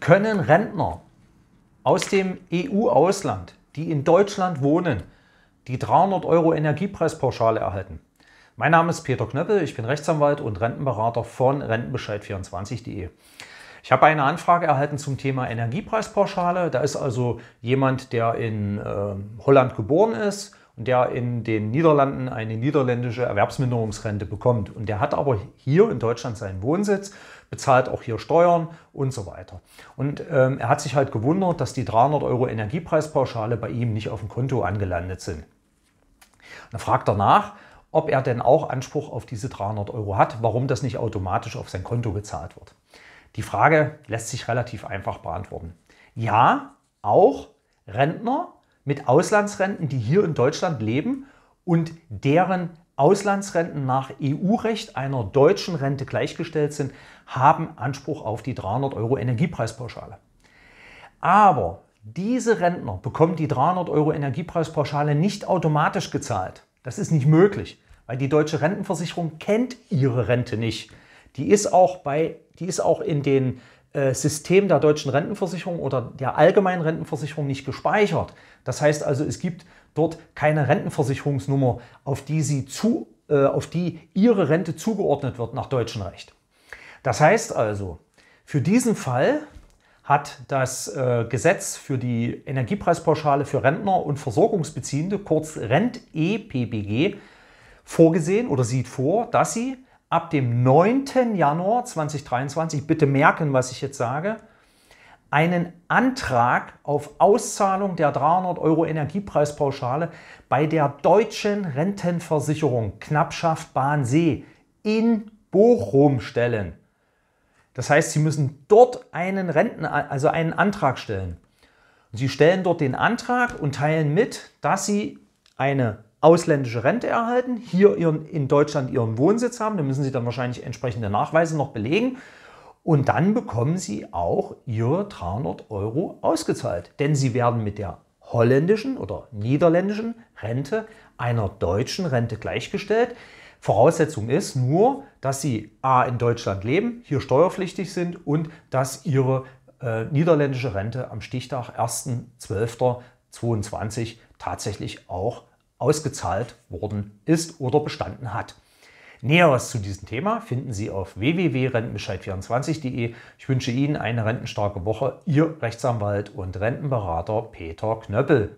können Rentner aus dem EU-Ausland, die in Deutschland wohnen, die 300 Euro Energiepreispauschale erhalten. Mein Name ist Peter Knöppel, ich bin Rechtsanwalt und Rentenberater von rentenbescheid24.de. Ich habe eine Anfrage erhalten zum Thema Energiepreispauschale. Da ist also jemand, der in äh, Holland geboren ist, und der in den Niederlanden eine niederländische Erwerbsminderungsrente bekommt. Und der hat aber hier in Deutschland seinen Wohnsitz, bezahlt auch hier Steuern und so weiter. Und ähm, er hat sich halt gewundert, dass die 300 Euro Energiepreispauschale bei ihm nicht auf dem Konto angelandet sind. dann fragt er nach, ob er denn auch Anspruch auf diese 300 Euro hat, warum das nicht automatisch auf sein Konto gezahlt wird. Die Frage lässt sich relativ einfach beantworten. Ja, auch Rentner mit Auslandsrenten, die hier in Deutschland leben und deren Auslandsrenten nach EU-Recht einer deutschen Rente gleichgestellt sind, haben Anspruch auf die 300 Euro Energiepreispauschale. Aber diese Rentner bekommen die 300 Euro Energiepreispauschale nicht automatisch gezahlt. Das ist nicht möglich, weil die deutsche Rentenversicherung kennt ihre Rente nicht. Die ist auch, bei, die ist auch in den äh, System der deutschen Rentenversicherung oder der allgemeinen Rentenversicherung nicht gespeichert. Das heißt also, es gibt dort keine Rentenversicherungsnummer, auf die, sie zu, äh, auf die ihre Rente zugeordnet wird nach deutschem Recht. Das heißt also, für diesen Fall hat das äh, Gesetz für die Energiepreispauschale für Rentner und Versorgungsbeziehende, kurz RentEPBG, vorgesehen oder sieht vor, dass sie ab dem 9. Januar 2023, bitte merken, was ich jetzt sage, einen Antrag auf Auszahlung der 300 Euro Energiepreispauschale bei der Deutschen Rentenversicherung Knappschaft Bahnsee in Bochum stellen. Das heißt, Sie müssen dort einen Renten, also einen Antrag stellen. Sie stellen dort den Antrag und teilen mit, dass Sie eine ausländische Rente erhalten, hier ihren, in Deutschland ihren Wohnsitz haben, dann müssen sie dann wahrscheinlich entsprechende Nachweise noch belegen und dann bekommen sie auch ihre 300 Euro ausgezahlt, denn sie werden mit der holländischen oder niederländischen Rente einer deutschen Rente gleichgestellt. Voraussetzung ist nur, dass sie a in Deutschland leben, hier steuerpflichtig sind und dass ihre äh, niederländische Rente am Stichtag 1.12.22 tatsächlich auch ausgezahlt worden ist oder bestanden hat. Näheres zu diesem Thema finden Sie auf www.rentenbescheid24.de. Ich wünsche Ihnen eine rentenstarke Woche. Ihr Rechtsanwalt und Rentenberater Peter Knöppel.